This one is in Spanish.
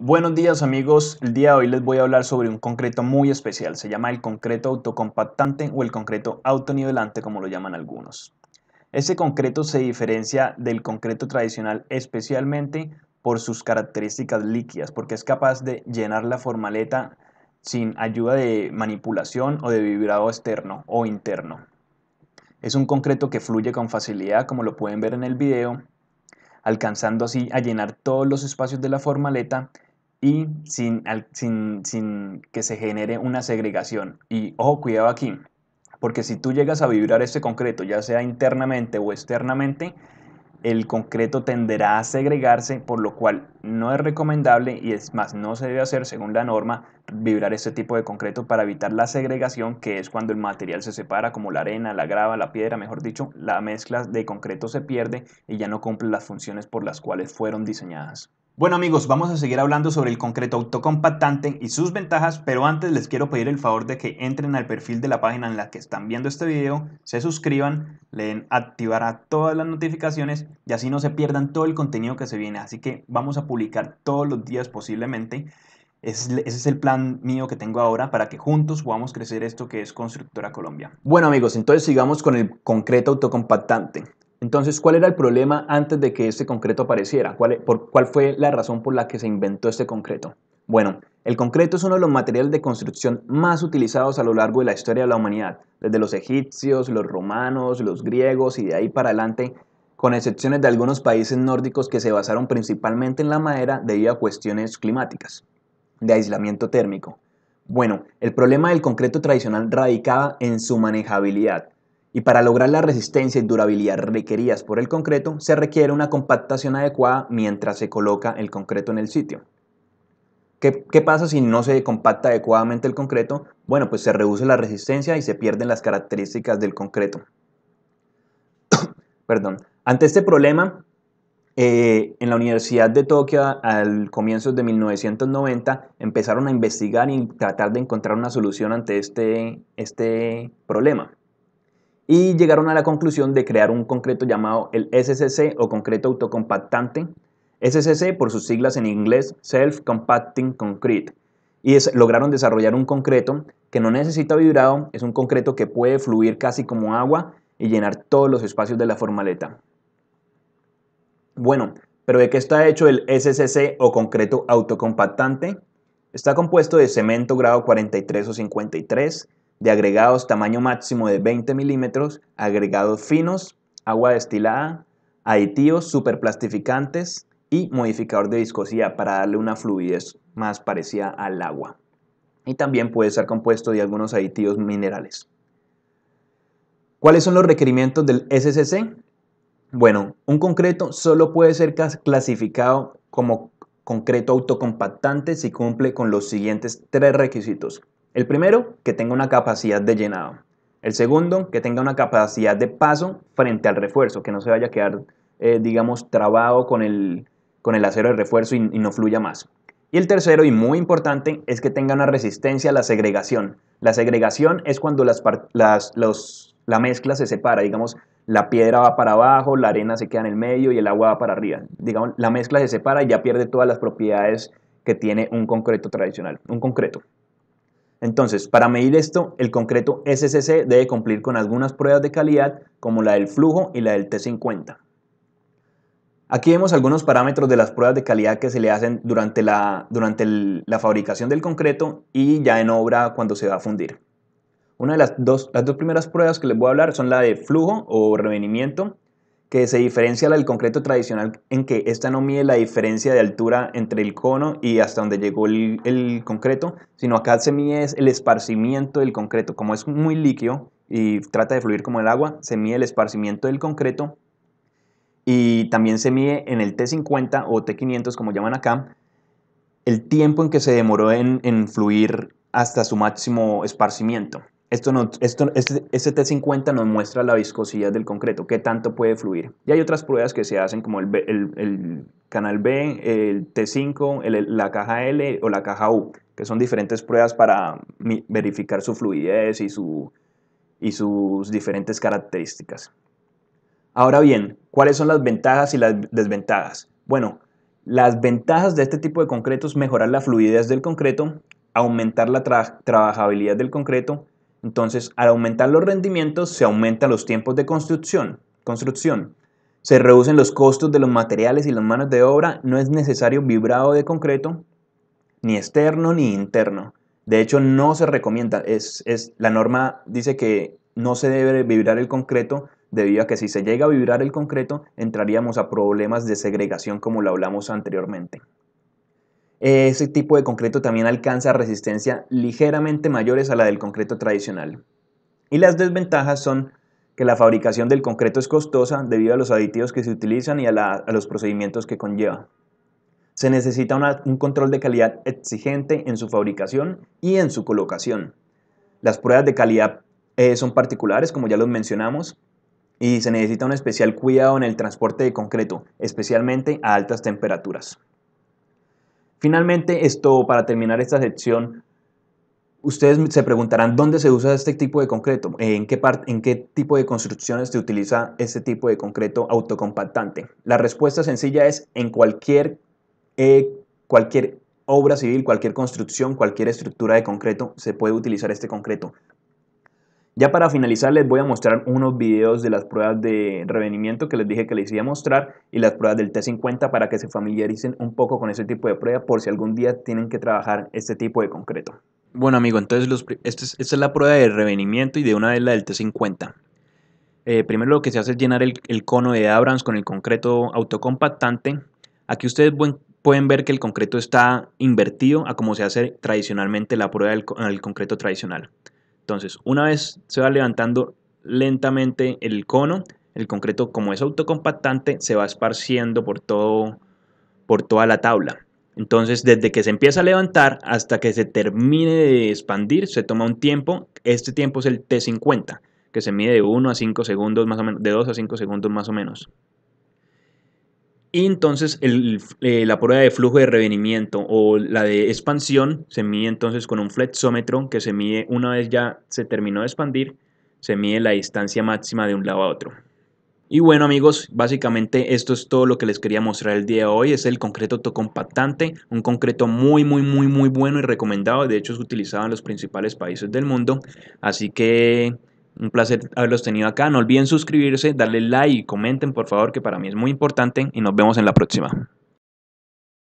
Buenos días amigos, el día de hoy les voy a hablar sobre un concreto muy especial, se llama el concreto autocompactante o el concreto autonivelante como lo llaman algunos. Ese concreto se diferencia del concreto tradicional especialmente por sus características líquidas, porque es capaz de llenar la formaleta sin ayuda de manipulación o de vibrado externo o interno. Es un concreto que fluye con facilidad como lo pueden ver en el video, alcanzando así a llenar todos los espacios de la formaleta y sin, que se genere una segregación. Y ojo, cuidado aquí, porque si tú llegas a vibrar este concreto, ya sea internamente o externamente, el concreto tenderá a segregarse, por lo cual no es recomendable y es más, no se debe hacer según la norma vibrar este tipo de concreto para evitar la segregación, que es cuando el material se separa, como la arena, la grava, la piedra, mejor dicho, la mezcla de concreto se pierde y ya no cumple las funciones por las cuales fueron diseñadas. Bueno amigos, vamos a seguir hablando sobre el concreto autocompactante y sus ventajas, pero antes les quiero pedir el favor de que entren al perfil de la página en la que están viendo este video, se suscriban, le den activar a todas las notificaciones y así no se pierdan todo el contenido que se viene. Así que vamos a publicar todos los días posiblemente. Ese es el plan mío que tengo ahora para que juntos podamos crecer esto que es Constructora Colombia. Bueno amigos, entonces sigamos con el concreto autocompactante. Entonces, ¿cuál era el problema antes de que este concreto apareciera? E, ¿Cuál, fue la razón por la que se inventó este concreto? Bueno, el concreto es uno de los materiales de construcción más utilizados a lo largo de la historia de la humanidad, desde los egipcios, los romanos, los griegos y de ahí para adelante, con excepciones de algunos países nórdicos que se basaron principalmente en la madera debido a cuestiones climáticas, de aislamiento térmico. Bueno, el problema del concreto tradicional radicaba en su manejabilidad y para lograr la resistencia y durabilidad requeridas por el concreto se requiere una compactación adecuada mientras se coloca el concreto en el sitio. ¿Qué, pasa si no se compacta adecuadamente el concreto? Bueno, pues se reduce la resistencia y se pierden las características del concreto. Perdón. Ante este problema, eh, en la Universidad de Tokio, al comienzo de 1990, empezaron a investigar y tratar de encontrar una solución ante este, este problema y llegaron a la conclusión de crear un concreto llamado el SCC o concreto autocompactante, SCC por sus siglas en inglés Self Compacting Concrete, y lograron desarrollar un concreto que no necesita vibrado, es un concreto que puede fluir casi como agua y llenar todos los espacios de la formaleta. Bueno, pero ¿de qué está hecho el SCC o concreto autocompactante? Está compuesto de cemento grado 43 o 53, de agregados tamaño máximo de 20 milímetros, agregados finos, agua destilada, aditivos superplastificantes y modificador de viscosidad para darle una fluidez más parecida al agua. Y también puede ser compuesto de algunos aditivos minerales. ¿Cuáles son los requerimientos del SCC? Bueno, un concreto solo puede ser clasificado como concreto autocompactante si cumple con los siguientes tres requisitos. El primero, que tenga una capacidad de llenado. El segundo, que tenga una capacidad de paso frente al refuerzo, que no se vaya a quedar, eh, digamos, trabado con el, acero de refuerzo y, no fluya más. Y el tercero, y muy importante, es que tenga una resistencia a la segregación. La segregación es cuando las, la mezcla se separa, digamos, la piedra va para abajo, la arena se queda en el medio y el agua va para arriba. Digamos, la mezcla se separa y ya pierde todas las propiedades que tiene un concreto tradicional, un concreto. Entonces, para medir esto, el concreto SCC debe cumplir con algunas pruebas de calidad como la del flujo y la del T50. Aquí vemos algunos parámetros de las pruebas de calidad que se le hacen durante la, durante la fabricación del concreto y ya en obra cuando se va a fundir. Una de las dos, las dos primeras pruebas que les voy a hablar son la de flujo o revenimiento que se diferencia del concreto tradicional en que esta no mide la diferencia de altura entre el cono y hasta donde llegó el, concreto, sino acá se mide el esparcimiento del concreto. Como es muy líquido y trata de fluir como el agua, se mide el esparcimiento del concreto y también se mide en el T50 o T500, como llaman acá, el tiempo en que se demoró en, en fluir hasta su máximo esparcimiento. Esto esto, este, T50 este nos muestra la viscosidad del concreto, qué tanto puede fluir. Y hay otras pruebas que se hacen como el, canal B, el T5, la caja L o la caja U, que son diferentes pruebas para verificar su fluidez y, su, y sus diferentes características. Ahora bien, ¿cuáles son las ventajas y las desventajas? Bueno, las ventajas de este tipo de concreto es mejorar la fluidez del concreto, aumentar la trabajabilidad del concreto, entonces, al aumentar los rendimientos, se aumentan los tiempos de construcción. construcción. Se reducen los costos de los materiales y las manos de obra. No es necesario vibrado de concreto, ni externo ni interno. De hecho, no se recomienda. Es, la norma dice que no se debe vibrar el concreto debido a que si se llega a vibrar el concreto entraríamos a problemas de segregación como lo hablamos anteriormente. Ese tipo de concreto también alcanza resistencia ligeramente mayores a la del concreto tradicional. Y las desventajas son que la fabricación del concreto es costosa debido a los aditivos que se utilizan y a, los procedimientos que conlleva. Se necesita un control de calidad exigente en su fabricación y en su colocación. Las pruebas de calidad eh, son particulares, como ya los mencionamos, y se necesita un especial cuidado en el transporte de concreto, especialmente a altas temperaturas. Finalmente, esto para terminar esta sección, ustedes se preguntarán dónde se usa este tipo de concreto, en qué, en qué tipo de construcciones se utiliza este tipo de concreto autocompactante. La respuesta sencilla es en cualquier, eh, cualquier obra civil, cualquier construcción, cualquier estructura de concreto, se puede utilizar este concreto. Ya para finalizar les voy a mostrar unos videos de las pruebas de revenimiento que les dije que les iba a mostrar y las pruebas del T50 para que se familiaricen un poco con ese tipo de prueba por si algún día tienen que trabajar este tipo de concreto. Bueno amigo, entonces este esta es la prueba de revenimiento y de una de la del T50. Eh, primero lo que se hace es llenar el, cono de Abrams con el concreto autocompactante. Aquí ustedes pueden ver que el concreto está invertido a como se hace tradicionalmente la prueba del el concreto tradicional. Entonces, una vez se va levantando lentamente el cono, el concreto como es autocompactante se va esparciendo por, todo, por toda la tabla. Entonces, desde que se empieza a levantar hasta que se termine de expandir, se toma un tiempo. Este tiempo es el T50, que se mide de 1 a 5 segundos más o menos, de 2 a 5 segundos más o menos. Y entonces eh, la prueba de flujo de revenimiento o la de expansión se mide entonces con un flexómetro que se mide una vez ya se terminó de expandir, se mide la distancia máxima de un lado a otro. Y bueno amigos, básicamente esto es todo lo que les quería mostrar el día de hoy, es el concreto autocompactante, un concreto muy muy muy muy bueno y recomendado, de hecho es utilizado en los principales países del mundo, así que un placer haberlos tenido acá. No olviden suscribirse, darle like y comenten, por favor, que para mí es muy importante. Y nos vemos en la próxima.